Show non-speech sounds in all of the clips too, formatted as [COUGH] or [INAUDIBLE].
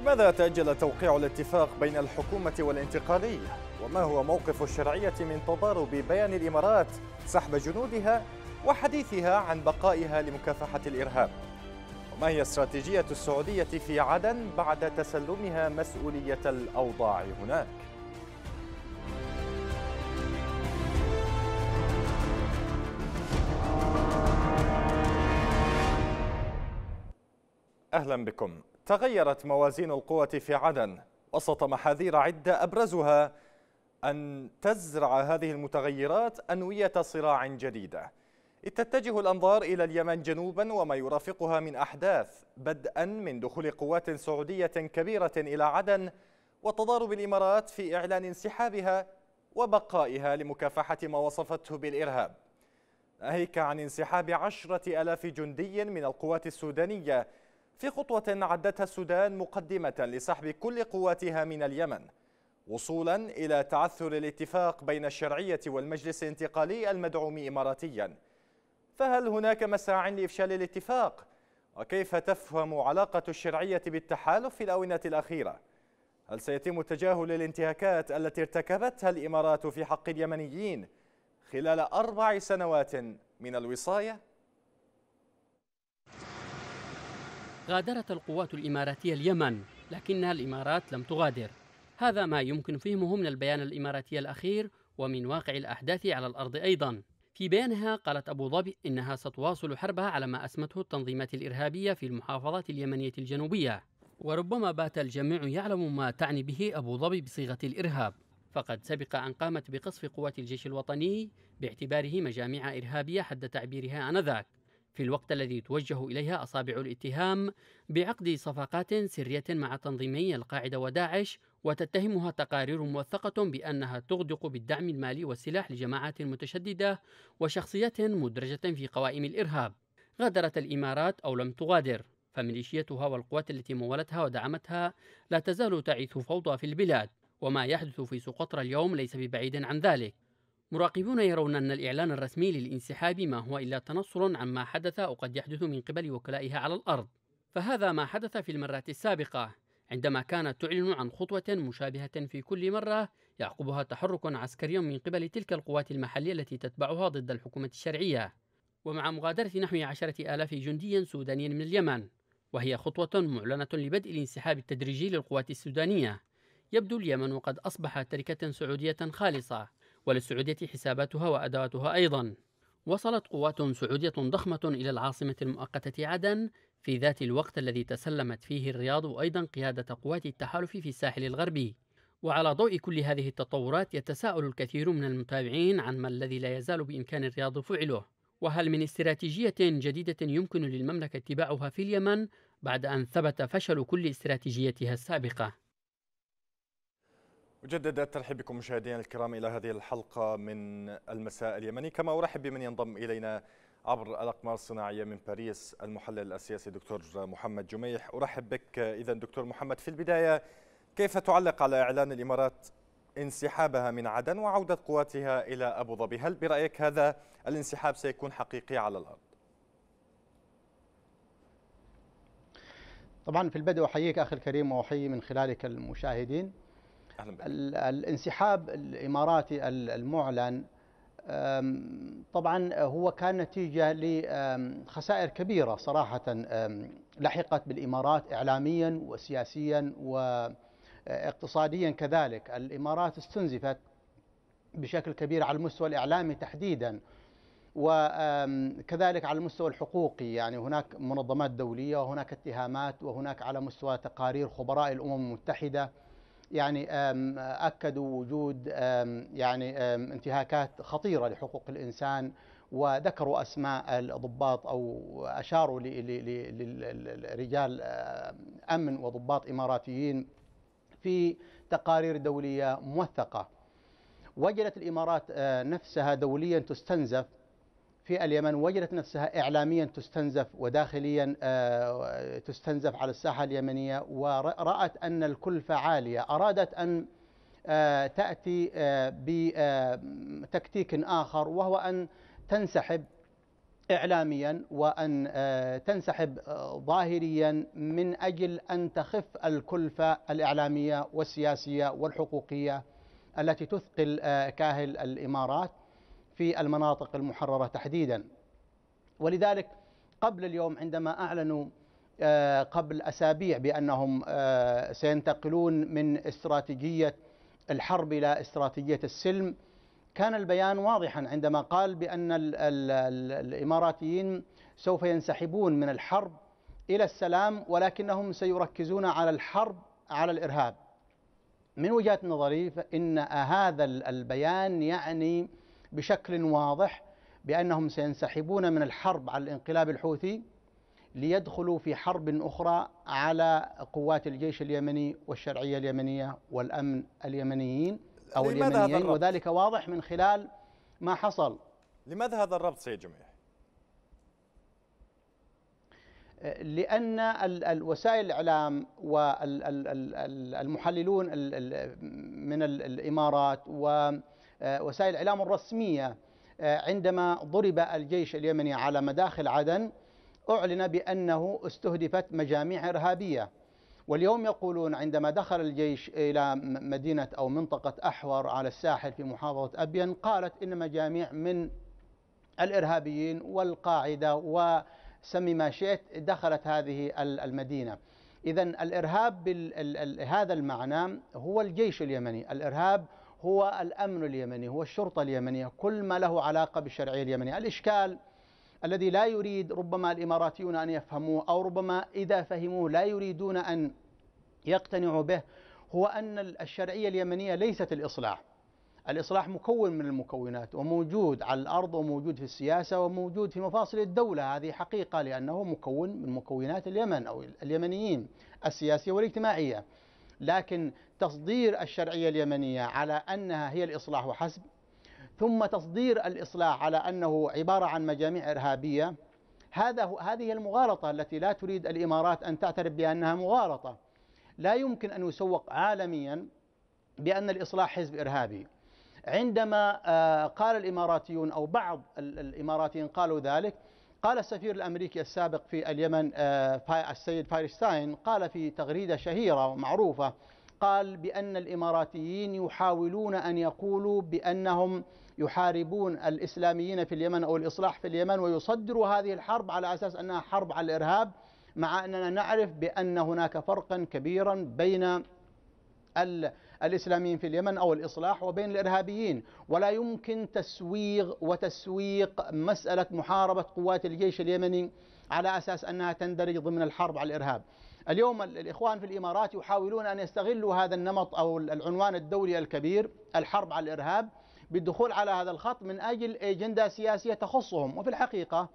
لماذا تأجل توقيع الاتفاق بين الحكومة والانتقالية؟ وما هو موقف الشرعية من تضارب بيان الإمارات سحب جنودها وحديثها عن بقائها لمكافحة الإرهاب؟ وما هي استراتيجية السعودية في عدن بعد تسلمها مسؤولية الأوضاع هناك؟ أهلا بكم تغيرت موازين القوة في عدن وسط محاذير عدة أبرزها أن تزرع هذه المتغيرات أنوية صراع جديدة إذ تتجه الأنظار إلى اليمن جنوبا وما يرافقها من أحداث بدءا من دخول قوات سعودية كبيرة إلى عدن وتضارب الإمارات في إعلان انسحابها وبقائها لمكافحة ما وصفته بالإرهاب ناهيك عن انسحاب عشرة ألاف جندي من القوات السودانية في خطوة عدتها السودان مقدمة لسحب كل قواتها من اليمن وصولا إلى تعثر الاتفاق بين الشرعية والمجلس الانتقالي المدعوم إماراتيا فهل هناك مساع لإفشال الاتفاق؟ وكيف تفهم علاقة الشرعية بالتحالف في الأونة الأخيرة؟ هل سيتم تجاهل الانتهاكات التي ارتكبتها الإمارات في حق اليمنيين خلال أربع سنوات من الوصاية؟ غادرت القوات الإماراتية اليمن لكن الإمارات لم تغادر هذا ما يمكن فهمه من البيان الإماراتي الأخير ومن واقع الأحداث على الأرض أيضا في بيانها قالت أبو ظبي إنها ستواصل حربها على ما أسمته التنظيمات الإرهابية في المحافظات اليمنية الجنوبية وربما بات الجميع يعلم ما تعني به أبو ظبي بصيغة الإرهاب فقد سبق أن قامت بقصف قوات الجيش الوطني باعتباره مجاميع إرهابية حد تعبيرها آنذاك في الوقت الذي توجه إليها أصابع الاتهام بعقد صفقات سرية مع تنظيمي القاعدة وداعش وتتهمها تقارير موثقة بأنها تغدق بالدعم المالي والسلاح لجماعات متشددة وشخصيات مدرجة في قوائم الإرهاب غادرت الإمارات أو لم تغادر فميليشيتها والقوات التي مولتها ودعمتها لا تزال تعيث فوضى في البلاد وما يحدث في سقطرى اليوم ليس ببعيد عن ذلك مراقبون يرون أن الإعلان الرسمي للانسحاب ما هو إلا تنصل عما حدث أو قد يحدث من قبل وكلائها على الأرض فهذا ما حدث في المرات السابقة عندما كانت تعلن عن خطوة مشابهة في كل مرة يعقبها تحرك عسكري من قبل تلك القوات المحلية التي تتبعها ضد الحكومة الشرعية ومع مغادرة نحو عشرة آلاف جندي سوداني من اليمن وهي خطوة معلنة لبدء الانسحاب التدريجي للقوات السودانية يبدو اليمن وقد أصبح تركة سعودية خالصة وللسعودية حساباتها وأدواتها أيضا وصلت قوات سعودية ضخمة إلى العاصمة المؤقتة عدن في ذات الوقت الذي تسلمت فيه الرياض أيضا قيادة قوات التحالف في الساحل الغربي وعلى ضوء كل هذه التطورات يتساءل الكثير من المتابعين عن ما الذي لا يزال بإمكان الرياض فعله وهل من استراتيجية جديدة يمكن للمملكة اتباعها في اليمن بعد أن ثبت فشل كل استراتيجيتها السابقة مجددا الترحيب بكم مشاهدينا الكرام الى هذه الحلقه من المساء اليمني كما ارحب بمن ينضم الينا عبر الاقمار الصناعيه من باريس المحلل السياسي دكتور محمد جميح ارحب بك اذا دكتور محمد في البدايه كيف تعلق على اعلان الامارات انسحابها من عدن وعوده قواتها الى ابو ظبي هل برايك هذا الانسحاب سيكون حقيقي على الارض طبعا في البدء احييك اخي الكريم واحيي من خلالك المشاهدين الانسحاب الإماراتي المعلن طبعا هو كان نتيجة لخسائر كبيرة صراحة لحقت بالإمارات إعلاميا وسياسيا واقتصاديا آه، كذلك الإمارات استنزفت بشكل كبير على المستوى الإعلامي تحديدا وكذلك على المستوى الحقوقي يعني هناك منظمات دولية وهناك اتهامات وهناك على مستوى تقارير خبراء الأمم المتحدة يعني أكدوا وجود يعني انتهاكات خطيرة لحقوق الإنسان وذكروا أسماء الضباط أو أشاروا لرجال أمن وضباط إماراتيين في تقارير دولية موثقة وجدت الإمارات آه، نفسها دوليا تستنزف في اليمن وجدت نفسها إعلاميا تستنزف وداخليا آه، تستنزف على الساحة اليمنية ورأت أن الكلفة عالية أرادت أن آه، تأتي آه، بتكتيك آخر وهو أن تنسحب إعلاميا وأن تنسحب ظاهريا من أجل أن تخف الكلفة الإعلامية والسياسية والحقوقية التي تثقل كاهل الإمارات في المناطق المحررة تحديدا ولذلك قبل اليوم عندما أعلنوا آه، قبل أسابيع بأنهم آه، سينتقلون من استراتيجية الحرب إلى استراتيجية السلم كان البيان واضحا عندما قال بأن ال ال الإماراتيين سوف ينسحبون من الحرب إلى السلام ولكنهم سيركزون على الحرب على الإرهاب من وجهة نظري فإن هذا البيان يعني بشكل واضح بأنهم سينسحبون من الحرب على الانقلاب الحوثي ليدخلوا في حرب أخرى على قوات الجيش اليمني والشرعية اليمنية والأمن اليمنيين أو اليمنيين وذلك واضح من خلال ما حصل لماذا هذا الربط سيد جميع؟ لأن وسائل الإعلام والمحللون من الإمارات و آه، وسائل الإعلام الرسمية آه، عندما ضرب الجيش اليمني على مداخل عدن أعلن بأنه استهدفت مجاميع إرهابية واليوم يقولون عندما دخل الجيش إلى مدينة أو منطقة أحور على الساحل في محافظة أبين قالت إن مجاميع من الإرهابيين والقاعدة وسمي ما شئت دخلت هذه المدينة إذا الإرهاب بهذا المعنى هو الجيش اليمني الإرهاب هو الأمن اليمني هو الشرطة اليمنية كل ما له علاقة بالشرعية اليمنية الإشكال الذي لا يريد ربما الإماراتيون أن يفهموه أو ربما إذا فهموه لا يريدون أن يقتنعوا به هو أن الشرعية اليمنية ليست الإصلاح الإصلاح مكون من المكونات وموجود على الأرض وموجود في السياسة وموجود في مفاصل الدولة هذه حقيقة لأنه مكون من مكونات اليمن أو اليمنيين السياسية والاجتماعية لكن تصدير الشرعية اليمنية على أنها هي الإصلاح وحسب ثم تصدير الإصلاح على أنه عبارة عن مجاميع إرهابية هذا هو هذه المغالطة التي لا تريد الإمارات أن تعترف بأنها مغالطة لا يمكن أن يسوق عالميا بأن الإصلاح حزب إرهابي عندما آه، قال الإماراتيون أو بعض الإماراتيين قالوا ذلك قال السفير الأمريكي السابق في اليمن آه، السيد فايرستاين قال في تغريدة شهيرة ومعروفة قال بأن الإماراتيين يحاولون أن يقولوا بأنهم يحاربون الإسلاميين في اليمن أو الإصلاح في اليمن ويصدروا هذه الحرب على أساس أنها حرب على الإرهاب مع أننا نعرف بأن هناك فرقا كبيرا بين الإسلاميين في اليمن أو الإصلاح وبين الإرهابيين ولا يمكن تسويغ وتسويق مسألة محاربة قوات الجيش اليمني على أساس أنها تندرج ضمن الحرب على الإرهاب اليوم الإخوان في الإمارات يحاولون أن يستغلوا هذا النمط أو العنوان الدولي الكبير الحرب على الإرهاب بالدخول على هذا الخط من أجل أجندة سياسية تخصهم وفي الحقيقة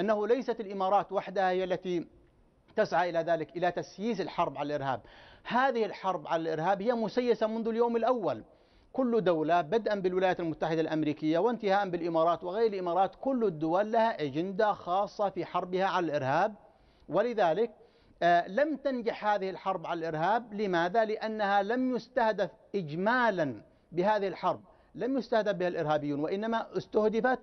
أنه ليست الإمارات وحدها هي التي تسعى إلى ذلك إلى تسييس الحرب على الإرهاب هذه الحرب على الإرهاب هي مسيسة منذ اليوم الأول كل دولة بدءا بالولايات المتحدة الأمريكية وانتهاء بالإمارات وغير الإمارات كل الدول لها أجندة خاصة في حربها على الإرهاب ولذلك آه، لم تنجح هذه الحرب على الارهاب، لماذا؟ لانها لم يستهدف اجمالا بهذه الحرب، لم يستهدف بها الارهابيون وانما استهدفت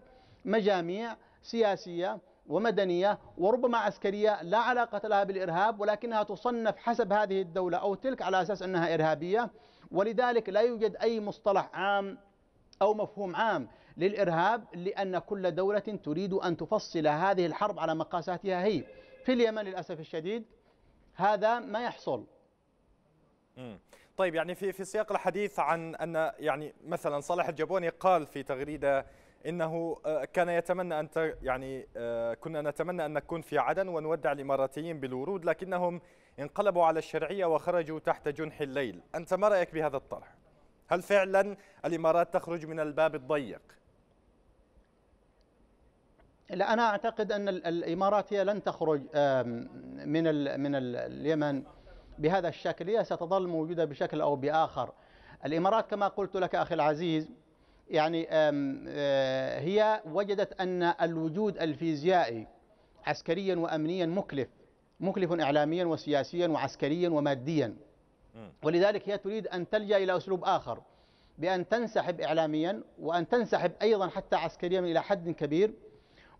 مجاميع سياسيه ومدنيه وربما عسكريه لا علاقه لها بالارهاب ولكنها تصنف حسب هذه الدوله او تلك على اساس انها ارهابيه ولذلك لا يوجد اي مصطلح عام او مفهوم عام للارهاب لان كل دوله تريد ان تفصل هذه الحرب على مقاساتها هي في اليمن للاسف الشديد هذا ما يحصل طيب يعني في في سياق الحديث عن ان يعني مثلا صالح الجابوني قال في تغريده انه آه، كان يتمنى ان يعني آه، كنا نتمنى ان نكون في عدن ونودع الاماراتيين بالورود لكنهم انقلبوا على الشرعيه وخرجوا تحت جنح الليل، انت ما رايك بهذا الطرح؟ هل فعلا الامارات تخرج من الباب الضيق؟ لا أنا أعتقد أن الإمارات هي لن تخرج من من اليمن بهذا الشكل هي ستظل موجودة بشكل أو بآخر الإمارات كما قلت لك أخي العزيز يعني آه، هي وجدت أن الوجود الفيزيائي عسكريا وأمنيا مكلف مكلف إعلاميا وسياسيا وعسكريا وماديا ولذلك هي تريد أن تلجأ إلى أسلوب آخر بأن تنسحب إعلاميا وأن تنسحب أيضا حتى عسكريا إلى حد كبير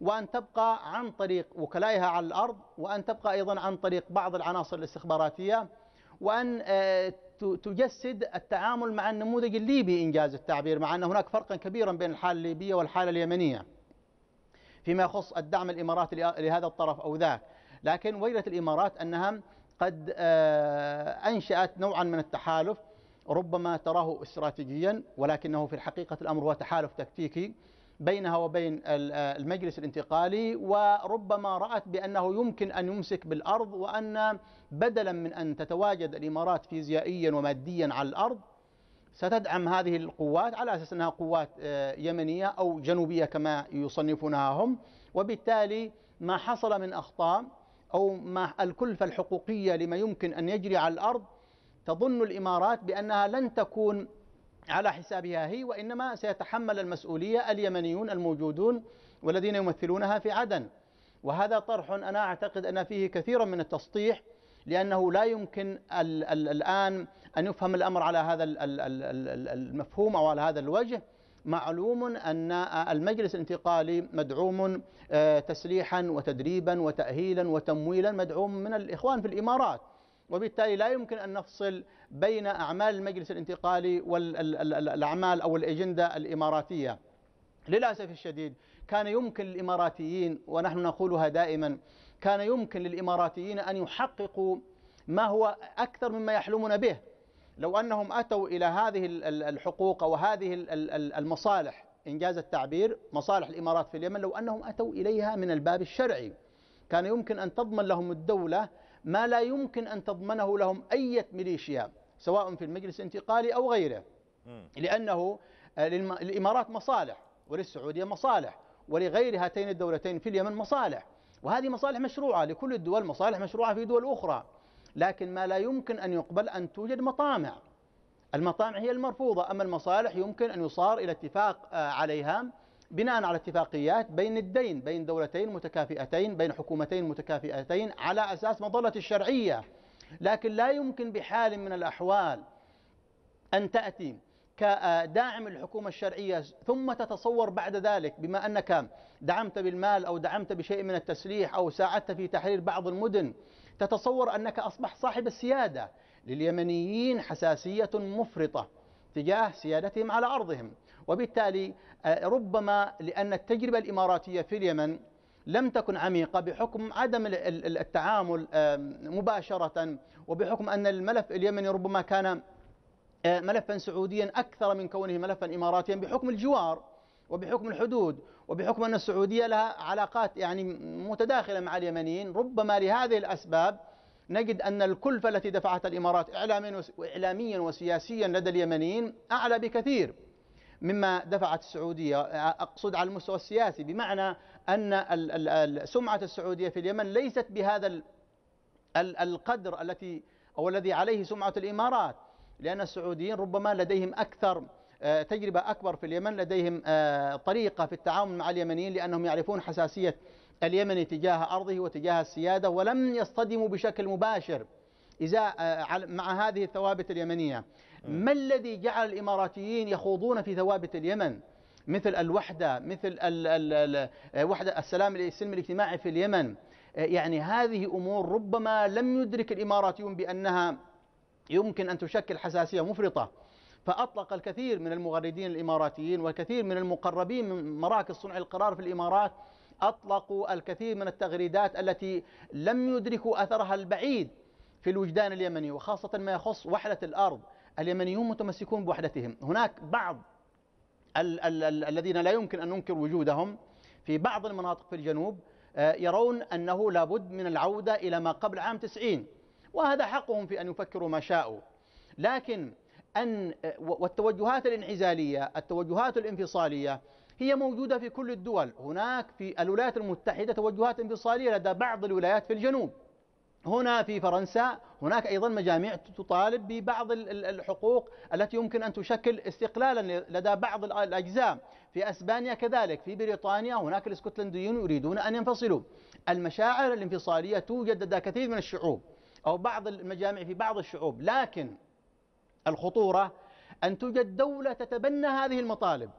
وأن تبقى عن طريق وكلائها على الأرض وأن تبقى أيضا عن طريق بعض العناصر الاستخباراتية وأن آه، تجسد التعامل مع النموذج الليبي إنجاز التعبير مع أن هناك فرقا كبيرا بين الحالة الليبية والحالة اليمنية فيما يخص الدعم الإماراتي لهذا الطرف أو ذاك لكن ويلت الإمارات أنها قد آه، أنشأت نوعا من التحالف ربما تراه استراتيجيا ولكنه في الحقيقة الأمر هو تحالف تكتيكي بينها وبين آه، المجلس الانتقالي وربما رأت بأنه يمكن أن يمسك بالأرض وأن بدلا من أن تتواجد الإمارات فيزيائيا وماديا على الأرض ستدعم هذه القوات على أساس أنها قوات آه، يمنية أو جنوبية كما يصنفونها هم وبالتالي ما حصل من أخطاء أو ما الكلفة الحقوقية لما يمكن أن يجري على الأرض تظن الإمارات بأنها لن تكون على حسابها هي وإنما سيتحمل المسؤولية اليمنيون الموجودون والذين يمثلونها في عدن وهذا طرح أنا أعتقد أن فيه كثيرا من التسطيح لأنه لا يمكن الآن أن يفهم الأمر على هذا المفهوم أو على هذا الوجه معلوم أن المجلس الانتقالي مدعوم آه، تسليحا وتدريبا وتأهيلا وتمويلا مدعوم من الإخوان في الإمارات وبالتالي لا يمكن أن نفصل بين أعمال المجلس الانتقالي والأعمال أو الأجندة الإماراتية للأسف الشديد كان يمكن للإماراتيين ونحن نقولها دائما كان يمكن للإماراتيين أن يحققوا ما هو أكثر مما يحلمون به لو أنهم أتوا إلى هذه الحقوق وهذه المصالح إنجاز التعبير مصالح الإمارات في اليمن لو أنهم أتوا إليها من الباب الشرعي كان يمكن أن تضمن لهم الدولة ما لا يمكن أن تضمنه لهم أي ميليشيا سواء في المجلس الانتقالي أو غيره لأنه آه، للإمارات مصالح وللسعودية مصالح ولغير هاتين الدولتين في اليمن مصالح وهذه مصالح مشروعة لكل الدول مصالح مشروعة في دول أخرى لكن ما لا يمكن أن يقبل أن توجد مطامع المطامع هي المرفوضة أما المصالح يمكن أن يصار إلى اتفاق آه، عليها بناء على اتفاقيات بين الدين بين دولتين متكافئتين بين حكومتين متكافئتين على أساس مظلة الشرعية لكن لا يمكن بحال من الأحوال أن تأتي كداعم الحكومة الشرعية ثم تتصور بعد ذلك بما أنك دعمت بالمال أو دعمت بشيء من التسليح أو ساعدت في تحرير بعض المدن تتصور أنك أصبح صاحب السيادة لليمنيين حساسية مفرطة تجاه سيادتهم على أرضهم وبالتالي آه، ربما لأن التجربة الإماراتية في اليمن لم تكن عميقة بحكم عدم التعامل مباشرة وبحكم أن الملف اليمني ربما كان آه، ملفا سعوديا أكثر من كونه ملفا إماراتيا بحكم الجوار وبحكم الحدود وبحكم أن السعودية لها علاقات يعني متداخلة مع اليمنيين ربما لهذه الأسباب نجد أن الكلفة التي دفعتها الإمارات إعلاميا وسياسيا لدى اليمنيين أعلى بكثير مما دفعت السعودية أقصد على المستوى السياسي بمعنى أن سمعة السعودية في اليمن ليست بهذا القدر التي أو الذي عليه سمعة الإمارات لأن السعوديين ربما لديهم أكثر آه، تجربة أكبر في اليمن لديهم آه، طريقة في التعامل مع اليمنيين لأنهم يعرفون حساسية اليمني تجاه أرضه وتجاه السيادة ولم يصطدموا بشكل مباشر إزاء آه، مع هذه الثوابت اليمنية ما الذي جعل الإماراتيين يخوضون في ثوابت اليمن مثل الوحدة مثل الوحدة آه، السلام السلم الاجتماعي في اليمن آه، يعني هذه أمور ربما لم يدرك الإماراتيون بأنها يمكن أن تشكل حساسية مفرطة فأطلق الكثير من المغردين الإماراتيين والكثير من المقربين من مراكز صنع القرار في الإمارات أطلقوا الكثير من التغريدات التي لم يدركوا أثرها البعيد في الوجدان اليمني وخاصة ما يخص وحدة الأرض اليمنيون متمسكون بوحدتهم هناك بعض ال ال ال الذين لا يمكن أن ننكر وجودهم في بعض المناطق في الجنوب آه، يرون أنه لابد من العودة إلى ما قبل عام 90 وهذا حقهم في أن يفكروا ما شاءوا لكن أن آه، والتوجهات الانعزالية التوجهات الانفصالية هي موجودة في كل الدول هناك في الولايات المتحدة توجهات انفصالية لدى بعض الولايات في الجنوب هنا في فرنسا هناك أيضا مجاميع تطالب ببعض الحقوق التي يمكن أن تشكل استقلالا لدى بعض الأجزاء في أسبانيا كذلك في بريطانيا هناك الاسكتلنديون يريدون أن ينفصلوا المشاعر الانفصالية توجد لدى كثير من الشعوب أو بعض المجامع في بعض الشعوب لكن الخطورة أن توجد دولة تتبنى هذه المطالب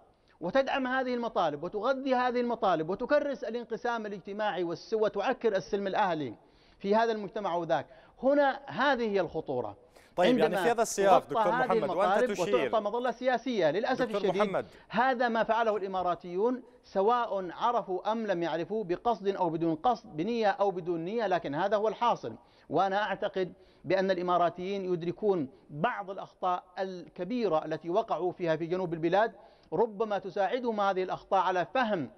وتدعم هذه المطالب وتغذي هذه المطالب وتكرس الانقسام الاجتماعي والسوء وتعكر السلم الأهلي في هذا المجتمع او ذاك هنا هذه هي الخطورة طيب يعني في هذا السياق دكتور محمد وأنت تشير وتعطى مظلة سياسية للأسف الشديد محمد هذا ما فعله الإماراتيون سواء عرفوا أم لم يعرفوا بقصد أو بدون قصد بنية أو بدون نية لكن هذا هو الحاصل وأنا أعتقد بأن الإماراتيين يدركون بعض الأخطاء الكبيرة التي وقعوا فيها في جنوب البلاد ربما تساعدهم هذه الأخطاء على فهم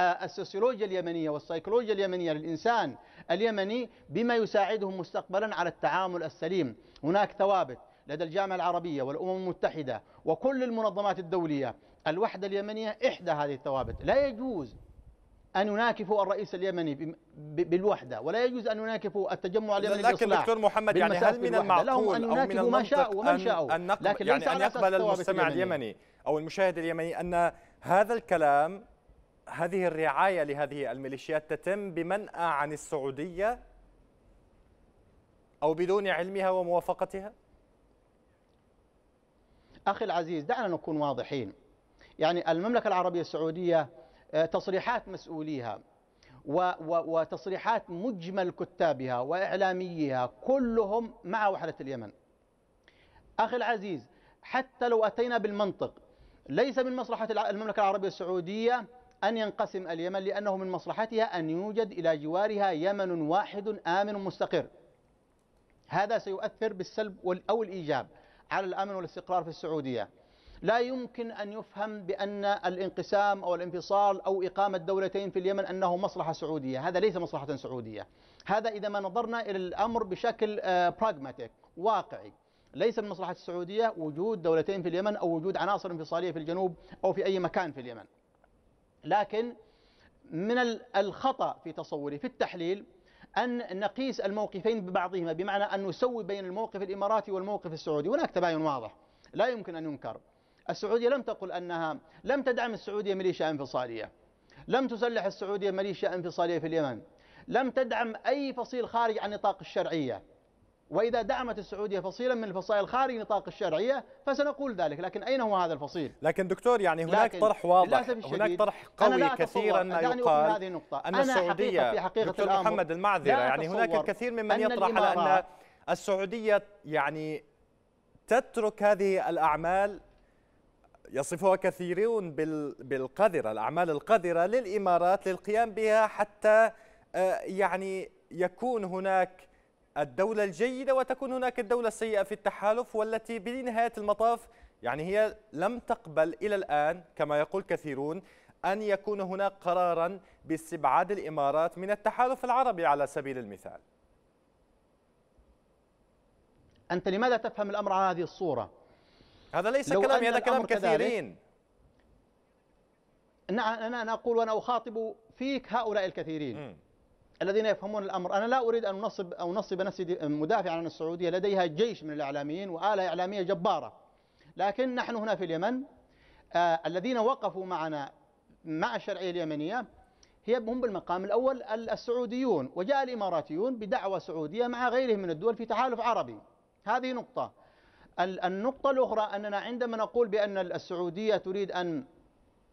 السوسيولوجيا اليمنية والسيكولوجيا اليمنية للإنسان اليمني بما يساعدهم مستقبلا على التعامل السليم هناك ثوابت لدى الجامعة العربية والأمم المتحدة وكل المنظمات الدولية الوحدة اليمنية إحدى هذه الثوابت لا يجوز أن يناكفوا الرئيس اليمني بالوحدة ولا يجوز أن يناكفوا التجمع اليمني لكن دكتور محمد يعني هل من المعقول أن أو من المنطق ومن شاءوا أن, أن, نقبل لكن يعني أن يقبل المستمع اليمني أو المشاهد اليمني أن هذا الكلام هذه الرعاية لهذه الميليشيات تتم بمنأى عن السعودية أو بدون علمها وموافقتها؟ أخي العزيز دعنا نكون واضحين يعني المملكة العربية السعودية آه، تصريحات مسؤوليها وتصريحات مجمل كتابها وإعلاميها كلهم مع وحدة اليمن أخي العزيز حتى لو أتينا بالمنطق ليس من مصلحة المملكة العربية السعودية أن ينقسم اليمن لأنه من مصلحتها أن يوجد إلى جوارها يمن واحد آمن مستقر هذا سيؤثر بالسلب أو الإيجاب على الأمن والاستقرار في السعودية لا يمكن أن يفهم بأن الانقسام أو الانفصال أو إقامة دولتين في اليمن أنه مصلحة سعودية هذا ليس مصلحة سعودية هذا إذا ما نظرنا إلى الأمر بشكل براغماتيك آه، واقعي ليس من مصلحة السعودية وجود دولتين في اليمن أو وجود عناصر انفصالية في الجنوب أو في أي مكان في اليمن لكن من الخطأ في تصوري في التحليل أن نقيس الموقفين ببعضهما بمعنى أن نسوي بين الموقف الإماراتي والموقف السعودي هناك تباين واضح لا يمكن أن ينكر السعودية لم تقل أنها لم تدعم السعودية ميليشيا انفصالية لم تسلح السعودية ميليشيا انفصالية في اليمن لم تدعم أي فصيل خارج عن نطاق الشرعية وإذا دعمت السعودية فصيلا من الفصائل خارج نطاق الشرعية فسنقول ذلك لكن أين هو هذا الفصيل لكن دكتور يعني هناك طرح واضح هناك طرح قوي كثيرا يقال هذه النقطة. أن السعودية حقيقة في حقيقة دكتور الأمر محمد المعذرة يعني هناك الكثير ممن يطرح على أن السعودية يعني تترك هذه الأعمال يصفها كثيرون بالقذرة الأعمال القذرة للإمارات للقيام بها حتى آه، يعني يكون هناك الدولة الجيدة وتكون هناك الدولة السيئة في التحالف والتي بنهاية المطاف يعني هي لم تقبل إلى الآن كما يقول كثيرون أن يكون هناك قرارا باستبعاد الإمارات من التحالف العربي على سبيل المثال أنت لماذا تفهم الأمر على هذه الصورة؟ هذا ليس كلامي هذا كلام كثيرين نعم أنا أقول وأنا أخاطب فيك هؤلاء الكثيرين م. الذين يفهمون الأمر أنا لا أريد أن أنصب أو نصب نفسي مدافع عن السعودية لديها جيش من الإعلاميين وآلة إعلامية جبارة لكن نحن هنا في اليمن آه الذين وقفوا معنا مع الشرعية اليمنية هي هم بالمقام الأول السعوديون وجاء الإماراتيون بدعوة سعودية مع غيرهم من الدول في تحالف عربي هذه نقطة النقطة الأخرى أننا عندما نقول بأن السعودية تريد أن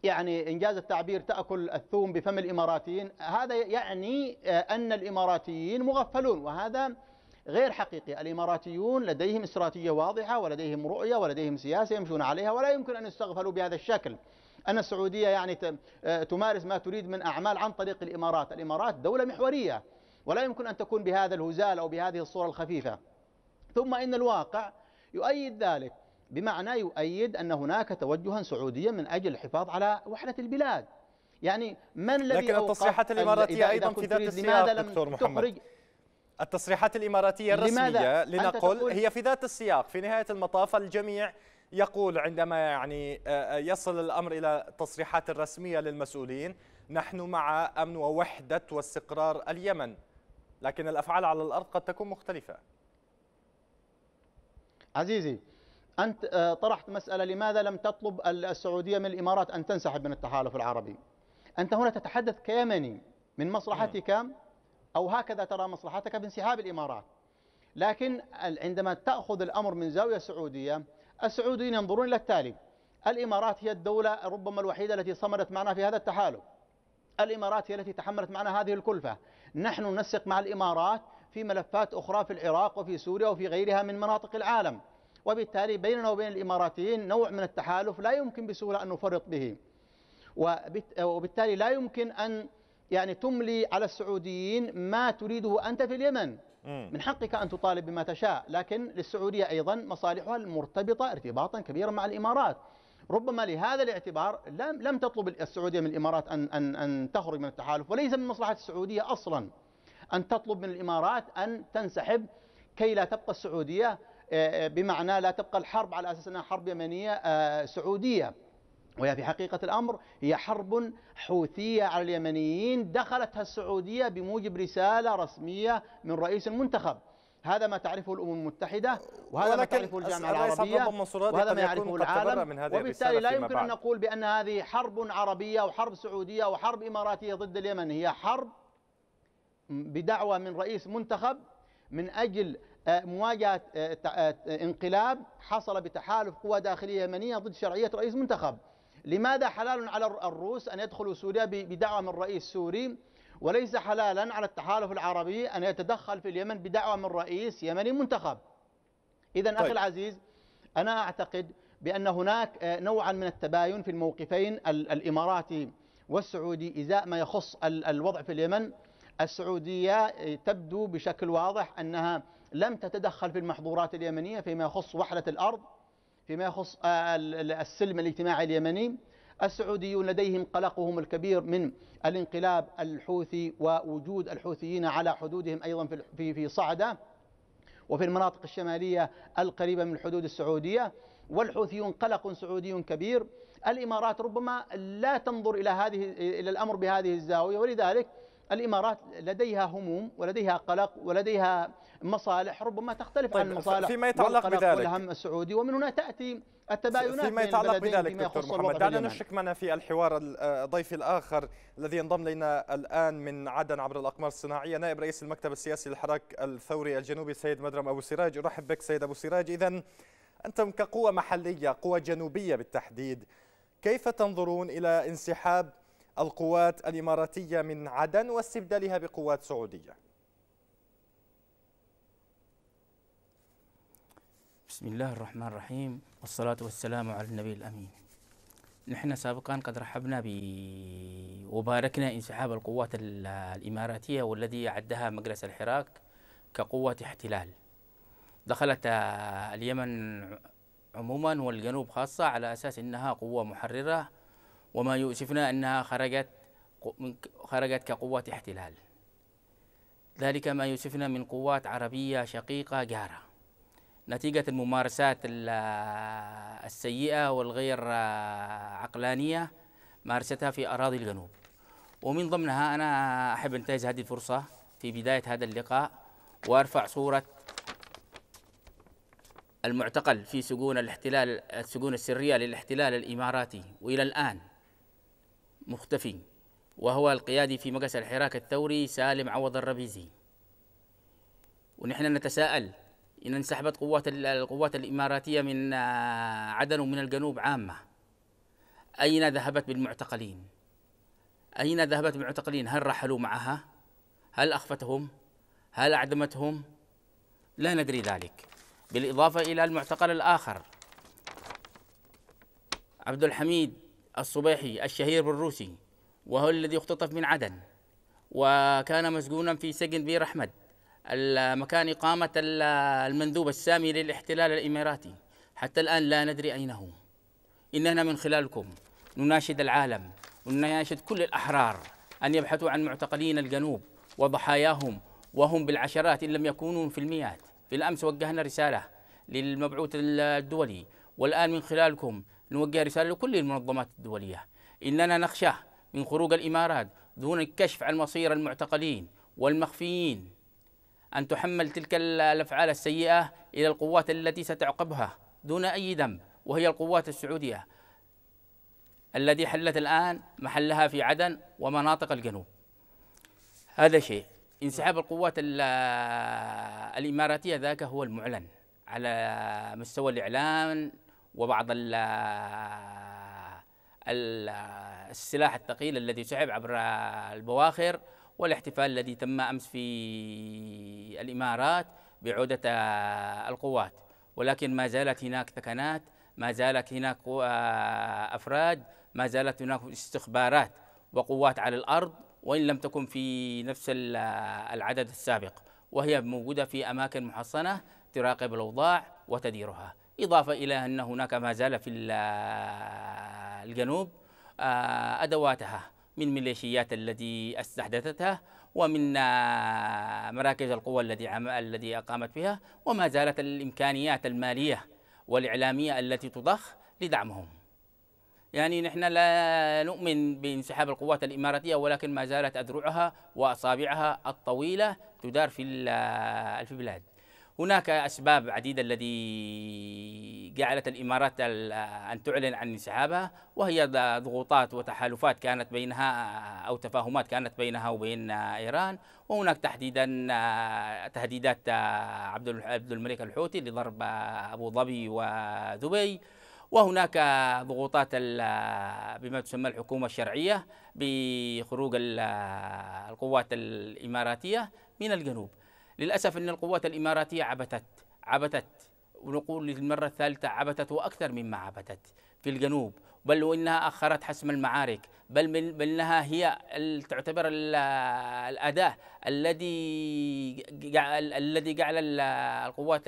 يعني إنجاز التعبير تأكل الثوم بفم الإماراتيين هذا يعني آه، أن الإماراتيين مغفلون وهذا غير حقيقي الإماراتيون لديهم استراتيجية واضحة ولديهم رؤية ولديهم سياسة يمشون عليها ولا يمكن أن يستغفلوا بهذا الشكل أن السعودية يعني آه، تمارس ما تريد من أعمال عن طريق الإمارات الإمارات دولة محورية ولا يمكن أن تكون بهذا الهزال أو بهذه الصورة الخفيفة ثم إن الواقع يؤيد ذلك بمعنى يؤيد أن هناك توجها سعوديا من أجل الحفاظ على وحدة البلاد يعني من الذي لكن التصريحات الإماراتية أيضا في ذات السياق دكتور محمد التصريحات الإماراتية الرسمية لنقل هي في ذات السياق في نهاية المطاف الجميع يقول عندما يعني آه، آه، يصل الأمر إلى التصريحات الرسمية للمسؤولين نحن مع أمن ووحدة واستقرار اليمن لكن الأفعال على الأرض قد تكون مختلفة عزيزي أنت آه، طرحت مسألة لماذا لم تطلب السعودية من الإمارات أن تنسحب من التحالف العربي أنت هنا تتحدث كيمني من مصلحتك أو هكذا ترى مصلحتك بانسحاب الإمارات لكن عندما تأخذ الأمر من زاوية سعودية السعوديين ينظرون إلى التالي الإمارات هي الدولة ربما الوحيدة التي صمدت معنا في هذا التحالف الإمارات هي التي تحملت معنا هذه الكلفة نحن ننسق مع الإمارات في ملفات أخرى في العراق وفي سوريا وفي غيرها من مناطق العالم وبالتالي بيننا وبين الإماراتيين نوع من التحالف لا يمكن بسهولة أن نفرط به وبالتالي لا يمكن أن يعني تملي على السعوديين ما تريده أنت في اليمن من حقك أن تطالب بما تشاء لكن للسعودية أيضا مصالحها المرتبطة ارتباطا كبيرا مع الإمارات ربما لهذا الاعتبار لم لم تطلب السعوديه من الامارات ان ان ان تخرج من التحالف وليس من مصلحه السعوديه اصلا ان تطلب من الامارات ان تنسحب كي لا تبقى السعوديه آه، آه، بمعنى لا تبقى الحرب على أساس أنها حرب يمنية آه، سعودية وهي في حقيقة الأمر هي حرب حوثية على اليمنيين دخلتها السعودية بموجب رسالة رسمية من رئيس المنتخب هذا ما تعرفه الامم المتحده وهذا ما تعرفه الجامعه العربيه وهذا ما يعرفه العالم وبالتالي لا يمكن ان نقول بان هذه حرب عربيه وحرب سعوديه وحرب اماراتيه ضد اليمن هي حرب بدعوه من رئيس منتخب من اجل آه، مواجهة آه، آه، انقلاب حصل بتحالف قوى داخلية يمنية ضد شرعية رئيس منتخب لماذا حلال على الروس أن يدخلوا سوريا بدعوة من رئيس سوري وليس حلالا على التحالف العربي أن يتدخل في اليمن بدعوة من رئيس يمني منتخب إذا طيب. أخي العزيز أنا أعتقد بأن هناك نوعا من التباين في الموقفين الإماراتي والسعودي إزاء ما يخص الوضع في اليمن السعودية تبدو بشكل واضح أنها لم تتدخل في المحظورات اليمنية فيما يخص وحدة الأرض فيما يخص آه، السلم الاجتماعي اليمني السعوديون لديهم قلقهم الكبير من الانقلاب الحوثي ووجود الحوثيين على حدودهم أيضا في في صعدة وفي المناطق الشمالية القريبة من الحدود السعودية والحوثيون قلق سعودي كبير الإمارات ربما لا تنظر إلى هذه إلى الأمر بهذه الزاوية ولذلك الامارات لديها هموم ولديها قلق ولديها مصالح ربما تختلف طيب عن المصالح فيما يتعلق بذلك والهم السعودي ومن هنا تاتي التباينات فيما يتعلق بذلك دكتور محمد دعنا نشرك معنا في الحوار آه، الضيف الاخر الذي ينضم لنا الان من عدن عبر الاقمار الصناعيه نائب رئيس المكتب السياسي للحراك الثوري الجنوبي سيد مدرم ابو سراج ارحب بك سيد ابو سراج اذا انتم كقوه محليه قوه جنوبيه بالتحديد كيف تنظرون الى انسحاب القوات الإماراتية من عدن واستبدالها بقوات سعودية بسم الله الرحمن الرحيم والصلاة والسلام على النبي الأمين نحن سابقا قد رحبنا ب وباركنا انسحاب القوات الإماراتية والذي عدها مجلس الحراك كقوة احتلال دخلت آه، اليمن عموما والجنوب خاصة على أساس أنها قوة محررة وما يؤسفنا أنها خرجت خرجت كقوة احتلال ذلك ما يؤسفنا من قوات عربية شقيقة جارة نتيجة الممارسات السيئة والغير عقلانية مارستها في أراضي الجنوب ومن ضمنها أنا أحب أنتهز هذه الفرصة في بداية هذا اللقاء وأرفع صورة المعتقل في سجون الاحتلال السجون السرية للاحتلال الإماراتي وإلى الآن مختفي وهو القيادي في مجلس الحراك الثوري سالم عوض الربيزي ونحن نتساءل إن انسحبت قوات القوات الإماراتية من آه، عدن ومن الجنوب عامة أين ذهبت بالمعتقلين؟ أين ذهبت المعتقلين؟ هل رحلوا معها؟ هل أخفتهم؟ هل أعدمتهم؟ لا ندري ذلك بالإضافة إلى المعتقل الآخر عبد الحميد الصبيحي الشهير بالروسي وهو الذي اختطف من عدن وكان مسجونا في سجن بير أحمد مكان إقامة المندوب السامي للاحتلال الإماراتي حتى الآن لا ندري أين هو إننا من خلالكم نناشد العالم ونناشد كل الأحرار أن يبحثوا عن معتقلين الجنوب وضحاياهم وهم بالعشرات إن لم يكونوا في المئات بالأمس وجهنا رسالة للمبعوث الدولي والآن من خلالكم نوجه رسالة لكل المنظمات الدولية إننا نخشى من خروج الإمارات دون الكشف عن مصير المعتقلين والمخفيين أن تحمل تلك الأفعال السيئة إلى القوات التي ستعقبها دون أي ذنب وهي القوات السعودية الذي حلت الآن محلها في عدن ومناطق الجنوب هذا شيء انسحاب القوات الإماراتية ذاك هو المعلن على مستوى الإعلام وبعض ال السلاح الثقيل الذي سحب عبر البواخر والاحتفال الذي تم امس في الامارات بعوده القوات ولكن ما زالت هناك ثكنات ما زالت هناك آه، افراد ما زالت هناك استخبارات وقوات على الارض وان لم تكن في نفس آه، العدد السابق وهي موجوده في اماكن محصنه تراقب الاوضاع وتديرها إضافة إلى أن هناك ما زال في الجنوب آه، أدواتها من ميليشيات التي استحدثتها ومن آه، مراكز القوى التي الذي أقامت بها وما زالت الإمكانيات المالية والإعلامية التي تضخ لدعمهم يعني نحن لا نؤمن بانسحاب القوات الإماراتية ولكن ما زالت أذرعها وأصابعها الطويلة تدار في آه، البلاد هناك أسباب عديدة التي جعلت الإمارات أن تعلن عن انسحابها وهي ضغوطات وتحالفات كانت بينها أو تفاهمات كانت بينها وبين إيران وهناك تحديدا تهديدات عبد الملك الحوثي لضرب أبو ظبي ودبي وهناك ضغوطات بما تسمى الحكومة الشرعية بخروج القوات الإماراتية من الجنوب للأسف أن القوات الإماراتية عبثت عبثت ونقول للمرة الثالثة عبثت وأكثر مما عبثت في الجنوب بل وإنها أخرت حسم المعارك بل بل إنها هي تعتبر الأداة الذي الذي جعل القوات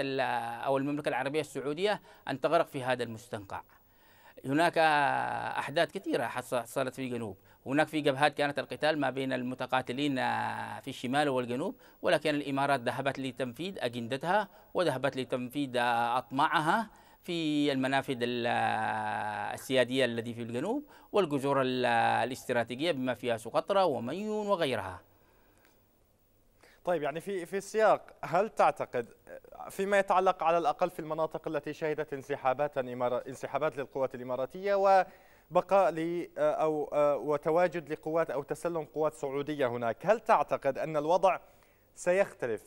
أو المملكة العربية السعودية أن تغرق في هذا المستنقع هناك أحداث كثيرة حصلت في الجنوب هناك في جبهات كانت القتال ما بين المتقاتلين في الشمال والجنوب ولكن الإمارات ذهبت لتنفيذ أجندتها وذهبت لتنفيذ أطماعها في المنافذ السيادية الذي في الجنوب والجزر الاستراتيجية بما فيها سقطرى وميون وغيرها طيب يعني في في السياق هل تعتقد فيما يتعلق على الاقل في المناطق التي شهدت انسحابات انسحابات للقوات الاماراتيه و بقاء لي آه، أو آه، وتواجد لقوات أو تسلم قوات سعودية هناك هل تعتقد أن الوضع سيختلف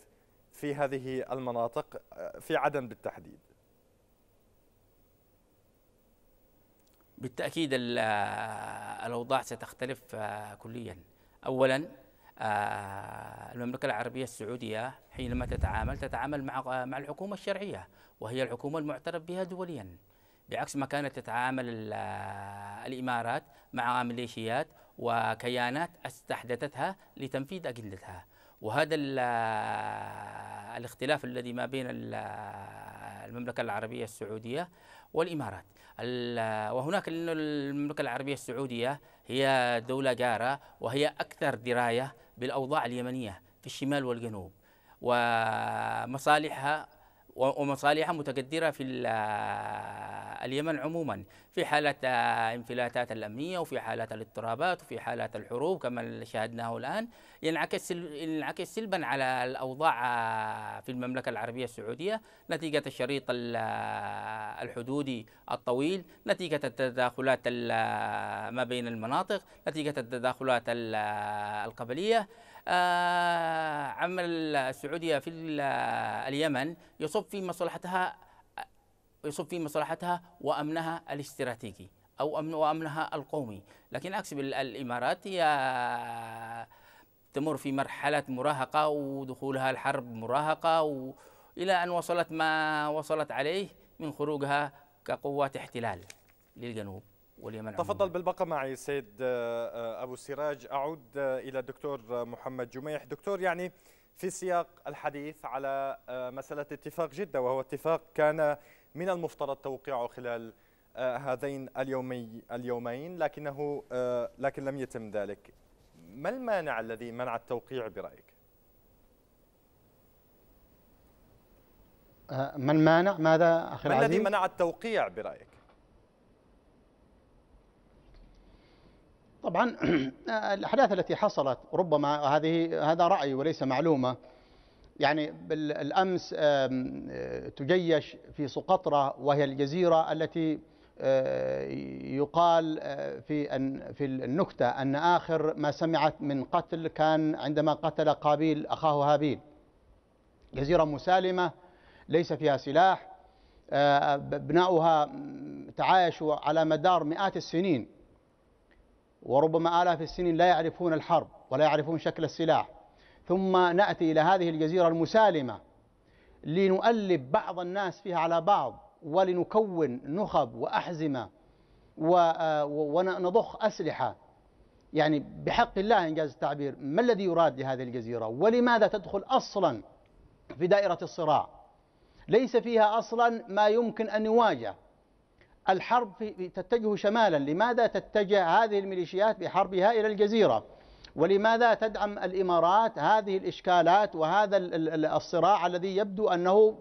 في هذه المناطق آه، في عدن بالتحديد بالتأكيد الأوضاع ستختلف كليا أولا المملكة العربية السعودية حينما تتعامل تتعامل مع مع الحكومة الشرعية وهي الحكومة المعترف بها دوليا بعكس ما كانت تتعامل الإمارات مع ميليشيات وكيانات استحدثتها لتنفيذ أجندتها وهذا الاختلاف الذي ما بين المملكة العربية السعودية والإمارات وهناك أن المملكة العربية السعودية هي دولة جارة وهي أكثر دراية بالأوضاع اليمنية في الشمال والجنوب ومصالحها ومصالحها متقدرة في آه، اليمن عموما في حالة آه، انفلاتات الأمنية وفي حالة الاضطرابات وفي حالة الحروب كما شاهدناه الآن ينعكس ينعكس سلبا على الأوضاع آه، في المملكة العربية السعودية نتيجة الشريط الحدودي الطويل نتيجة التداخلات ما بين المناطق نتيجة التداخلات القبلية آه، عمل السعودية في اليمن يصب في مصلحتها يصب في مصلحتها وأمنها الاستراتيجي أو أمن وأمنها القومي لكن عكس الإمارات هي تمر في مرحلة مراهقة ودخولها الحرب مراهقة إلى أن وصلت ما وصلت عليه من خروجها كقوات احتلال للجنوب واليمن تفضل عموما. بالبقاء معي سيد آه، آه، أبو سراج أعود آه، إلى الدكتور محمد جميح دكتور يعني في سياق الحديث على مسألة اتفاق جدة وهو اتفاق كان من المفترض توقيعه خلال هذين اليومي اليومين لكنه لكن لم يتم ذلك ما المانع الذي منع التوقيع برأيك؟ ما المانع ماذا أخي ما الذي منع التوقيع برأيك؟ طبعا [CLEARS THROAT] الأحداث التي حصلت ربما هذه هذا رأي وليس معلومة يعني بالامس آه، تجيش في سقطرة وهي الجزيرة التي آه، يقال آه، في أن في النكتة أن آخر ما سمعت من قتل كان عندما قتل قابيل أخاه هابيل جزيرة مسالمة ليس فيها سلاح أبناؤها تعايشوا على مدار مئات السنين وربما آلاف السنين لا يعرفون الحرب ولا يعرفون شكل السلاح ثم نأتي إلى هذه الجزيرة المسالمة لنؤلف بعض الناس فيها على بعض ولنكون نخب وأحزمة آه، ونضخ أسلحة يعني بحق الله إن جاز التعبير ما الذي يراد لهذه الجزيرة ولماذا تدخل أصلا في دائرة الصراع ليس فيها أصلا ما يمكن أن يواجه الحرب تتجه شمالا لماذا تتجه هذه الميليشيات بحربها إلى الجزيرة ولماذا تدعم الإمارات هذه الإشكالات وهذا الصراع الذي يبدو أنه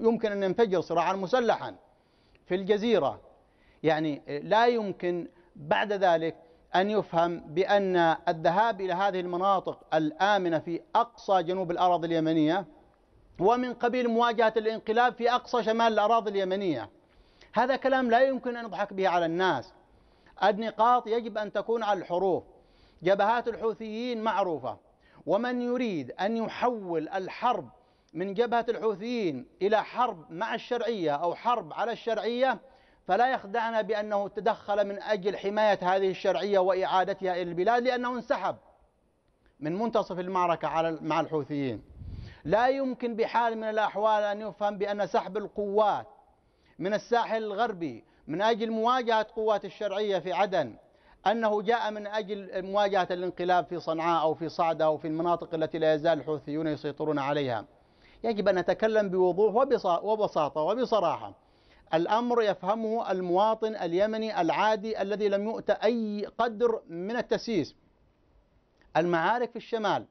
يمكن أن ينفجر صراعا مسلحا في الجزيرة يعني لا يمكن بعد ذلك أن يفهم بأن الذهاب إلى هذه المناطق الآمنة في أقصى جنوب الأراضي اليمنية ومن قبيل مواجهة الانقلاب في أقصى شمال الأراضي اليمنية هذا كلام لا يمكن أن نضحك به على الناس النقاط يجب أن تكون على الحروف جبهات الحوثيين معروفة ومن يريد أن يحول الحرب من جبهة الحوثيين إلى حرب مع الشرعية أو حرب على الشرعية فلا يخدعنا بأنه تدخل من أجل حماية هذه الشرعية وإعادتها إلى البلاد لأنه انسحب من منتصف المعركة على مع الحوثيين لا يمكن بحال من الأحوال أن يفهم بأن سحب القوات من الساحل الغربي من أجل مواجهة قوات الشرعية في عدن أنه جاء من أجل مواجهة الانقلاب في صنعاء أو في صعدة أو في المناطق التي لا يزال الحوثيون يسيطرون عليها يجب أن نتكلم بوضوح وبساطة وبصراحة الأمر يفهمه المواطن اليمني العادي الذي لم يؤت أي قدر من التسييس المعارك في الشمال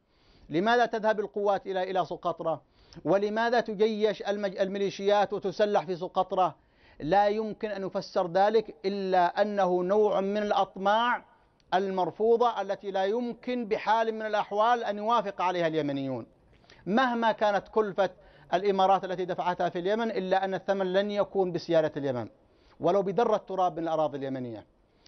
لماذا تذهب القوات إلى إلى سقطرة؟ ولماذا تجيش الميليشيات وتسلح في سقطرة لا يمكن أن يفسر ذلك إلا أنه نوع من الأطماع المرفوضة التي لا يمكن بحال من الأحوال أن يوافق عليها اليمنيون مهما كانت كلفة الإمارات التي دفعتها في اليمن إلا أن الثمن لن يكون بسيادة اليمن ولو بدرة تراب من الأراضي اليمنية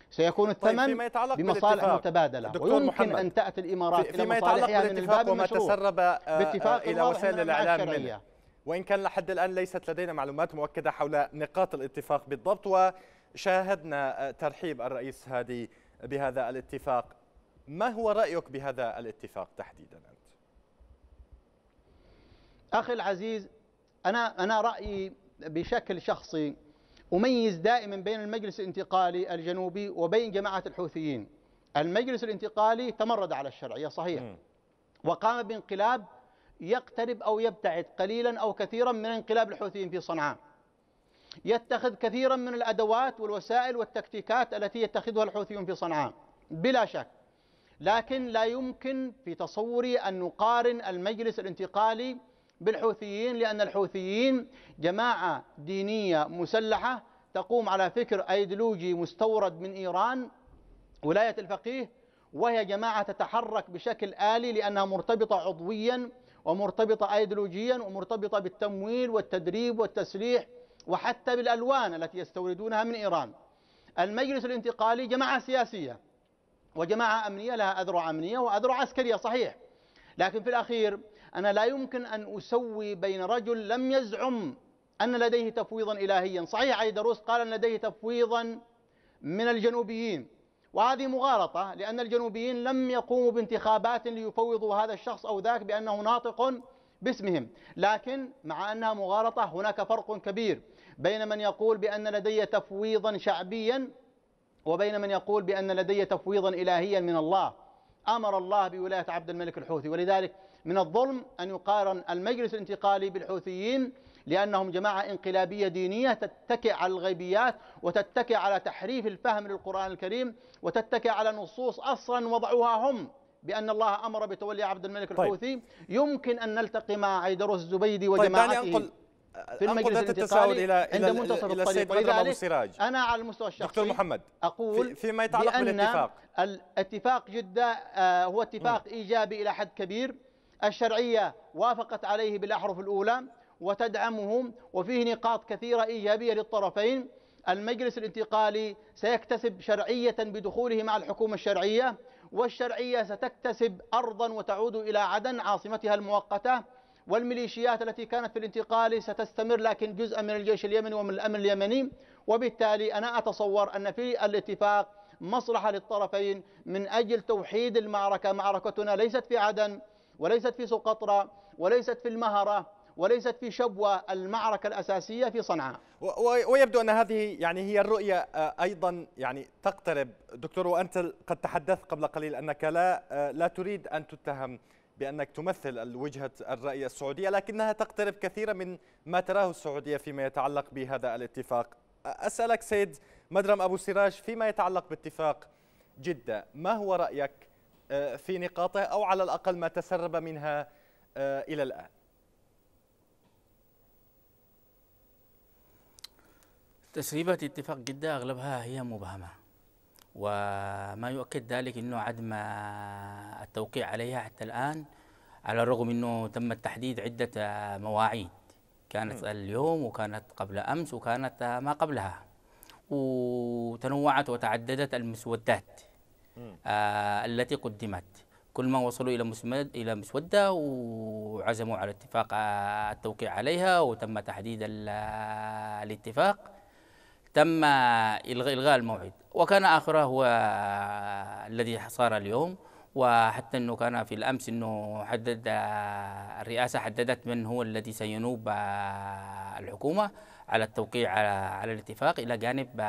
سيكون الثمن طيب بمصالح متبادلة ويمكن محمد. أن تأتي الإمارات إلى مصالحها من الباب وما تسرب آه، باتفاق إلى وسائل الإعلام منه وإن كان لحد الآن ليست لدينا معلومات مؤكدة حول نقاط الاتفاق بالضبط وشاهدنا آه، ترحيب الرئيس هادي بهذا الاتفاق ما هو رأيك بهذا الاتفاق تحديدا أنت؟ أخي العزيز أنا أنا رأيي بشكل شخصي أميز دائما بين المجلس الانتقالي الجنوبي وبين جماعة الحوثيين المجلس الانتقالي تمرد على الشرعية صحيح وقام بانقلاب يقترب أو يبتعد قليلا أو كثيرا من انقلاب الحوثيين في صنعاء يتخذ كثيرا من الأدوات والوسائل والتكتيكات التي يتخذها الحوثيون في صنعاء بلا شك لكن لا يمكن في تصوري أن نقارن المجلس الانتقالي بالحوثيين لأن الحوثيين جماعة دينية مسلحة تقوم على فكر أيديولوجي مستورد من إيران ولاية الفقيه وهي جماعة تتحرك بشكل آلي لأنها مرتبطة عضويا ومرتبطة أيديولوجيا ومرتبطة بالتمويل والتدريب والتسليح وحتى بالألوان التي يستوردونها من إيران المجلس الانتقالي جماعة سياسية وجماعة أمنية لها أذرع أمنية وأذرع عسكرية صحيح لكن في الأخير أنا لا يمكن أن أسوي بين رجل لم يزعم أن لديه تفويضا إلهيا صحيح علي دروس قال أن لديه تفويضا من الجنوبيين وهذه مغالطة لأن الجنوبيين لم يقوموا بانتخابات ليفوضوا هذا الشخص أو ذاك بأنه ناطق باسمهم لكن مع أنها مغالطة هناك فرق كبير بين من يقول بأن لدي تفويضا شعبيا وبين من يقول بأن لدي تفويضا إلهيا من الله أمر الله بولاية عبد الملك الحوثي ولذلك من الظلم أن يقارن المجلس الانتقالي بالحوثيين لأنهم جماعة انقلابية دينية تتكئ على الغيبيات وتتكئ على تحريف الفهم للقرآن الكريم وتتكئ على نصوص أصلا وضعوها هم بأن الله أمر بتولي عبد الملك طيب. الحوثي طيب. يمكن أن نلتقي مع عيدروس الزبيدي طيب، وجماعته طيب أنقل في المجلس التساءل الى عند منتصف الى السيد بدر ابو سراج انا على المستوى الشخصي دكتور محمد اقول في فيما يتعلق بالاتفاق الاتفاق جده آه، هو اتفاق م. ايجابي الى حد كبير الشرعية وافقت عليه بالأحرف الأولى وتدعمهم وفيه نقاط كثيرة إيجابية للطرفين المجلس الانتقالي سيكتسب شرعية بدخوله مع الحكومة الشرعية والشرعية ستكتسب أرضا وتعود إلى عدن عاصمتها المؤقتة والميليشيات التي كانت في الانتقال ستستمر لكن جزءا من الجيش اليمني ومن الأمن اليمني وبالتالي أنا أتصور أن في الاتفاق مصلحة للطرفين من أجل توحيد المعركة معركتنا ليست في عدن وليست في سقطرى وليست في المهره وليست في شبوة المعركة الأساسية في صنعاء ويبدو أن هذه يعني هي الرؤية آه، أيضا يعني تقترب دكتور وأنت قد تحدثت قبل قليل أنك لا آه، لا تريد أن تتهم بأنك تمثل وجهة الرأي السعودية لكنها تقترب كثيرا من ما تراه السعودية فيما يتعلق بهذا الاتفاق أسألك سيد مدرم أبو سراج فيما يتعلق باتفاق جدة ما هو رأيك آه، في نقاطه أو على الأقل ما تسرب منها آه، إلى الآن تسريبات اتفاق جدة أغلبها هي مبهمة وما يؤكد ذلك أنه عدم التوقيع عليها حتى الآن على الرغم أنه تم التحديد عدة آه، مواعيد كانت م. اليوم وكانت قبل أمس وكانت ما قبلها وتنوعت وتعددت المسودات آه، التي قدمت كل ما وصلوا الى مسمد الى مسوده وعزموا على اتفاق آه، التوقيع عليها وتم تحديد آه، الاتفاق تم الغاء الموعد وكان اخره هو الذي صار اليوم وحتى انه كان في الامس انه حدد الرئاسه حددت من هو الذي سينوب الحكومه على التوقيع على الاتفاق الى جانب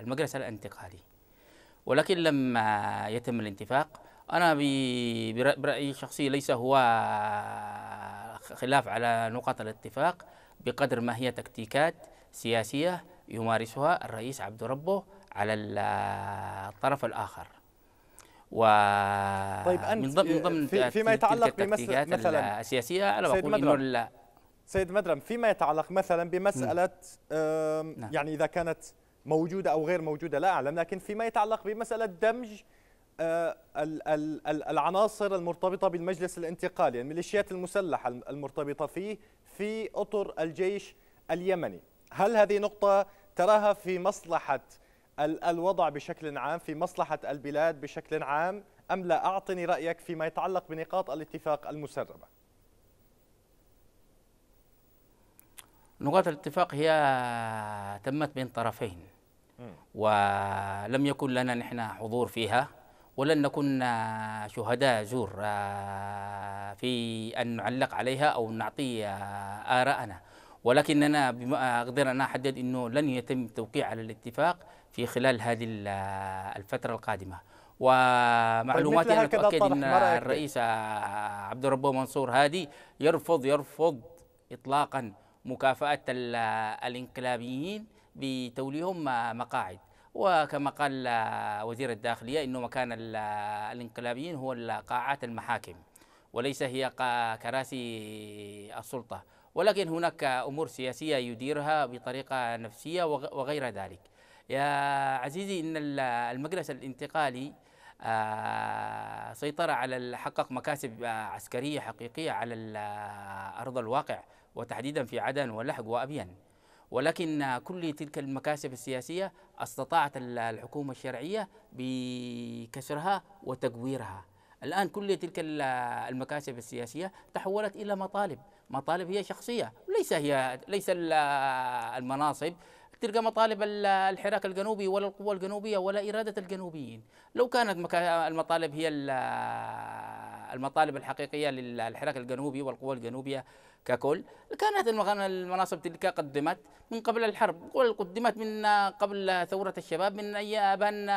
المجلس الانتقالي ولكن لما يتم الانتفاق أنا برأيي الشخصي ليس هو خلاف على نقاط الاتفاق بقدر ما هي تكتيكات سياسية يمارسها الرئيس عبد ربه على الطرف الآخر و طيب أنت من ضمن, ضمن في فيما يتعلق بمسألة السياسية أنا بقول إنه سيد مدرم فيما يتعلق مثلا نعم. بمسألة نعم. يعني إذا كانت موجوده او غير موجوده لا اعلم لكن فيما يتعلق بمساله دمج آه، العناصر المرتبطه بالمجلس الانتقالي يعني الميليشيات المسلحه المرتبطه فيه في اطر الجيش اليمني هل هذه نقطه تراها في مصلحه الوضع بشكل عام في مصلحه البلاد بشكل عام ام لا اعطني رايك فيما يتعلق بنقاط الاتفاق المسربه نقاط الاتفاق هي تمت بين طرفين ولم يكن لنا نحن حضور فيها ولن نكون شهداء زور آه، في أن نعلق عليها أو نعطي آه، آراءنا ولكننا بما أقدر أن أحدد أنه لن يتم التوقيع على الاتفاق في خلال هذه آه، الفترة القادمة ومعلوماتي طيب أنا متأكد أن الرئيس عبد الرب منصور هادي يرفض يرفض إطلاقا مكافأة الانقلابيين بتوليهم مقاعد وكما قال وزير الداخلية أنه مكان الانقلابيين هو قاعات المحاكم وليس هي كراسي السلطة ولكن هناك أمور سياسية يديرها بطريقة نفسية وغير ذلك يا عزيزي إن المجلس الانتقالي آه، سيطر على حقق مكاسب عسكرية حقيقية على أرض الواقع وتحديدا في عدن ولحق وأبين ولكن كل تلك المكاسب السياسية استطاعت الحكومة الشرعية بكسرها وتقويرها الآن كل تلك المكاسب السياسية تحولت إلى مطالب مطالب هي شخصية ليس هي ليس المناصب تلك مطالب الحراك الجنوبي ولا القوى الجنوبية ولا إرادة الجنوبيين لو كانت المطالب هي المطالب الحقيقية للحراك الجنوبي والقوى الجنوبية ككل كانت المناصب تلك قدمت من قبل الحرب وقدمت من قبل ثورة الشباب من أبان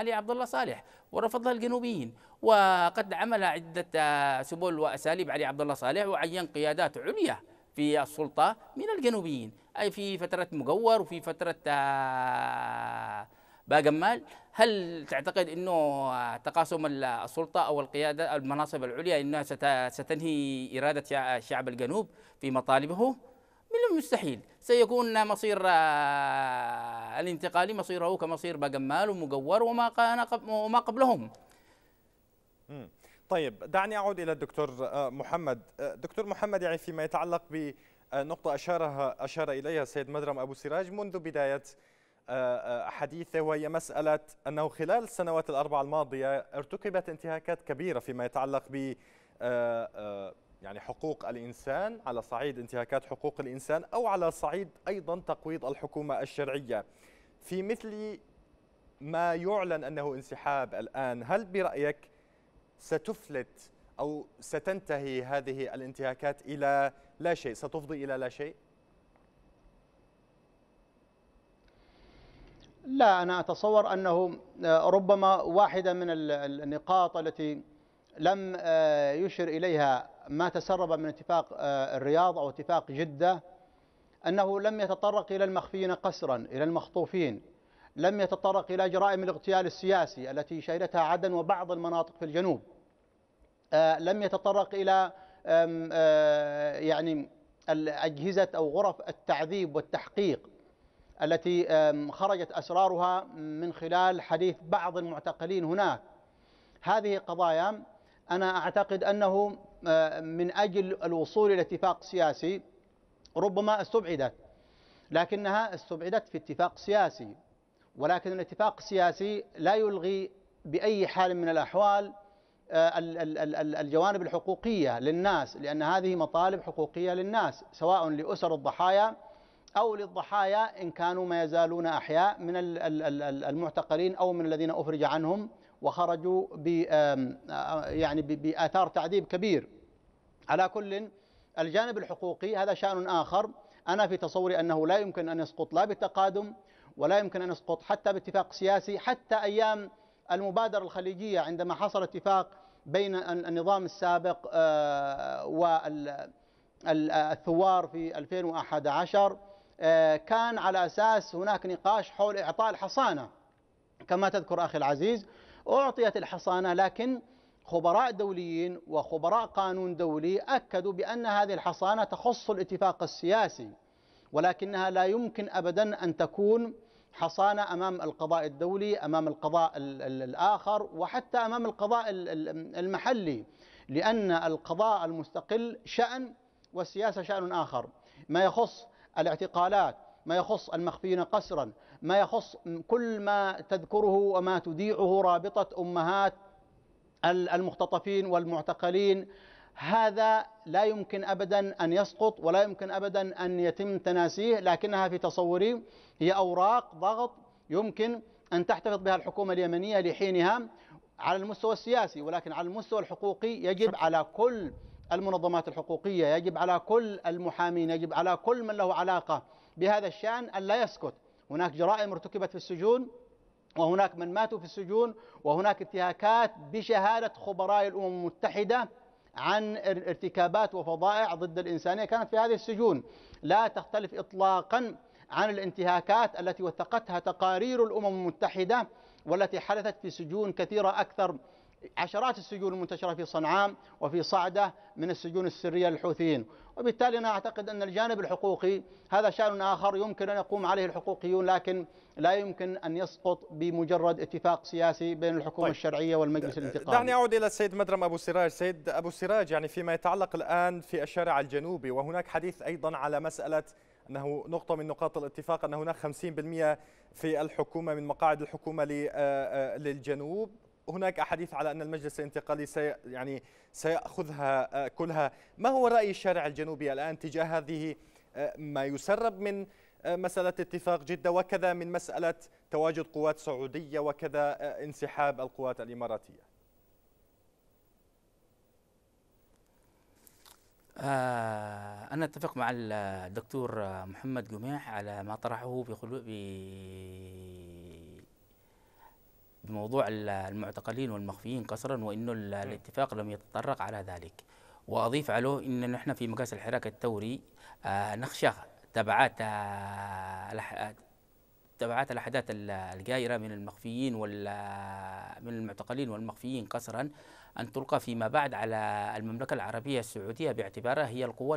علي عبد الله صالح ورفضها الجنوبيين وقد عمل عدة سبل وأساليب علي عبد الله صالح وعين قيادات عليا في السلطة من الجنوبيين أي في فترة مجور وفي فترة باقمال هل تعتقد انه تقاسم السلطه او القياده المناصب العليا انها ستنهي اراده شعب الجنوب في مطالبه؟ من المستحيل سيكون مصير آه، الانتقالي مصيره كمصير باقمال ومقور وما وما قبلهم. طيب دعني اعود الى الدكتور آه، محمد، آه، دكتور محمد يعني فيما يتعلق بنقطه اشارها اشار اليها السيد مدرم ابو سراج منذ بدايه آه، آه، حديثه وهي مسألة أنه خلال السنوات الأربع الماضية ارتكبت انتهاكات كبيرة فيما يتعلق ب آه، يعني حقوق الإنسان على صعيد انتهاكات حقوق الإنسان أو على صعيد أيضا تقويض الحكومة الشرعية في مثل ما يعلن أنه انسحاب الآن هل برأيك ستفلت أو ستنتهي هذه الانتهاكات إلى لا شيء ستفضي إلى لا شيء؟ لا أنا أتصور أنه آه، ربما واحدة من النقاط التي لم آه، يشر إليها ما تسرب من اتفاق آه، الرياض أو اتفاق جدة أنه لم يتطرق إلى المخفيين قسرا إلى المخطوفين لم يتطرق إلى جرائم الاغتيال السياسي التي شهدتها عدن وبعض المناطق في الجنوب لم يتطرق إلى يعني أجهزة أو غرف التعذيب والتحقيق التي خرجت أسرارها من خلال حديث بعض المعتقلين هناك هذه قضايا أنا أعتقد أنه آه، من أجل الوصول إلى اتفاق سياسي ربما استبعدت لكنها استبعدت في اتفاق سياسي ولكن الاتفاق السياسي لا يلغي بأي حال من الأحوال آه، الجوانب الحقوقية للناس لأن هذه مطالب حقوقية للناس سواء لأسر الضحايا أو للضحايا إن كانوا ما يزالون أحياء من المعتقلين أو من الذين أفرج عنهم وخرجوا يعني بآثار تعذيب كبير على كل الجانب الحقوقي هذا شأن آخر أنا في تصوري أنه لا يمكن أن يسقط لا بالتقادم ولا يمكن أن يسقط حتى باتفاق سياسي حتى أيام المبادرة الخليجية عندما حصل اتفاق بين النظام السابق والثوار في 2011 آه، كان على أساس هناك نقاش حول إعطاء الحصانة كما تذكر أخي العزيز أعطيت الحصانة لكن خبراء دوليين وخبراء قانون دولي أكدوا بأن هذه الحصانة تخص الاتفاق السياسي ولكنها لا يمكن أبدا أن تكون حصانة أمام القضاء الدولي أمام القضاء الآخر وحتى أمام القضاء المحلي لأن القضاء المستقل شأن والسياسة شأن آخر ما يخص الاعتقالات ما يخص المخفين قسرا ما يخص كل ما تذكره وما تذيعه رابطة أمهات المختطفين والمعتقلين هذا لا يمكن ابدا ان يسقط ولا يمكن ابدا ان يتم تناسيه لكنها في تصوري هي اوراق ضغط يمكن ان تحتفظ بها الحكومه اليمنيه لحينها على المستوى السياسي ولكن على المستوى الحقوقي يجب على كل المنظمات الحقوقية يجب على كل المحامين يجب على كل من له علاقة بهذا الشأن أن لا يسكت هناك جرائم ارتكبت في السجون وهناك من ماتوا في السجون وهناك انتهاكات بشهادة خبراء الأمم المتحدة عن ارتكابات وفضائع ضد الإنسانية كانت في هذه السجون لا تختلف إطلاقا عن الانتهاكات التي وثقتها تقارير الأمم المتحدة والتي حدثت في سجون كثيرة أكثر عشرات السجون المنتشرة في صنعاء وفي صعدة من السجون السرية للحوثيين وبالتالي أنا أعتقد أن الجانب الحقوقي هذا شأن آخر يمكن أن يقوم عليه الحقوقيون لكن لا يمكن أن يسقط بمجرد اتفاق سياسي بين الحكومة طيب. الشرعية والمجلس الانتقالي دعني أعود إلى السيد مدرم أبو سراج سيد أبو سراج يعني فيما يتعلق الآن في الشارع الجنوبي وهناك حديث أيضا على مسألة أنه نقطة من نقاط الاتفاق أن هناك 50% في الحكومة من مقاعد الحكومة آه، آه، للجنوب هناك احاديث على ان المجلس الانتقالي سي يعني سياخذها آه، كلها، ما هو راي الشارع الجنوبي الان تجاه هذه آه، ما يسرب من آه، مساله اتفاق جده وكذا من مساله تواجد قوات سعوديه وكذا انسحاب القوات الاماراتيه؟ أنا أتفق مع الدكتور محمد جميح على ما طرحه بموضوع المعتقلين والمخفيين قسرا وانه نعم. الاتفاق لم يتطرق على ذلك واضيف عليه ان نحن في مقاس الحراك الثوري آه، نخشى تبعات آه، تبعات الاحداث الجائره من المخفيين وال من المعتقلين والمخفيين قسرا ان تلقى فيما بعد على المملكه العربيه السعوديه باعتبارها هي القوه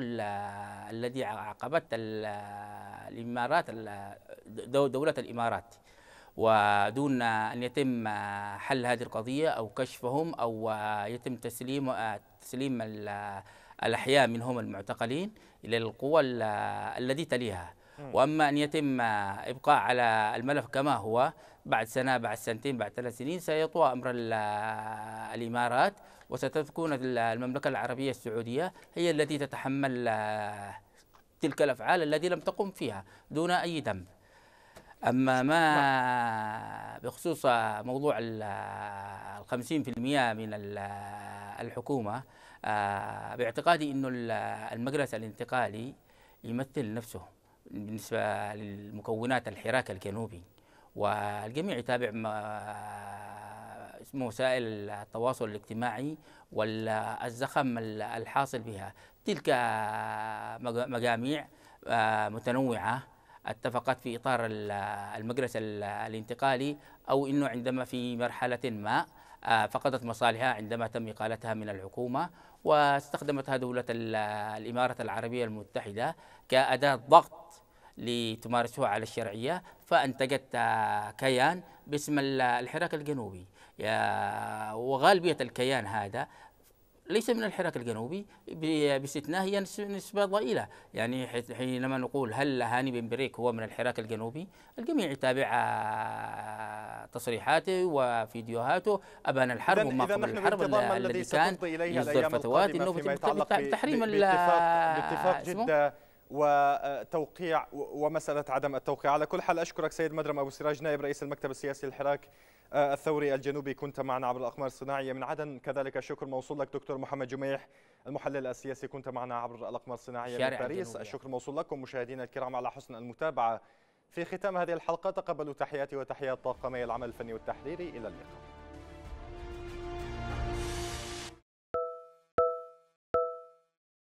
الذي عقبت الامارات دوله الامارات ودون أن يتم حل هذه القضية أو كشفهم أو يتم تسليم تسليم الأحياء منهم المعتقلين إلى القوى التي تليها وأما أن يتم إبقاء على الملف كما هو بعد سنة بعد سنتين بعد ثلاث سنين سيطوى أمر الإمارات وستكون المملكة العربية السعودية هي التي تتحمل تلك الأفعال التي لم تقم فيها دون أي ذنب أما ما نعم. بخصوص موضوع ال في المئة من الحكومة آه، باعتقادي أنه المجلس الانتقالي يمثل نفسه بالنسبة للمكونات الحراك الجنوبي والجميع يتابع وسائل التواصل الاجتماعي والزخم الحاصل بها تلك مجاميع آه، متنوعة اتفقت في اطار المجلس الانتقالي او انه عندما في مرحله ما آه، فقدت مصالحها عندما تم اقالتها من الحكومه واستخدمتها دوله الامارات العربيه المتحده كاداه ضغط لتمارسها على الشرعيه فانتجت آه، كيان باسم الحراك الجنوبي وغالبيه الكيان هذا ليس من الحراك الجنوبي باستثناء هي نسبة ضئيلة يعني حينما نقول هل هاني بن بريك هو من الحراك الجنوبي الجميع يتابع آه، تصريحاته وفيديوهاته أبان الحرب وما قبل الحرب الذي كان يصدر فتوات انه بتحريم باتفاق آه، جدة وتوقيع آه، ومسألة عدم التوقيع على كل حال أشكرك سيد مدرم أبو سراج نائب رئيس المكتب السياسي للحراك آه، الثوري الجنوبي كنت معنا عبر الأقمار الصناعية من عدن كذلك الشكر موصول لك دكتور محمد جميح المحلل السياسي كنت معنا عبر الأقمار الصناعية من باريس يعني. الشكر موصول لكم مشاهدينا الكرام على حسن المتابعة في ختام هذه الحلقة تقبلوا تحياتي وتحيات طاقمي العمل الفني والتحريري إلى اللقاء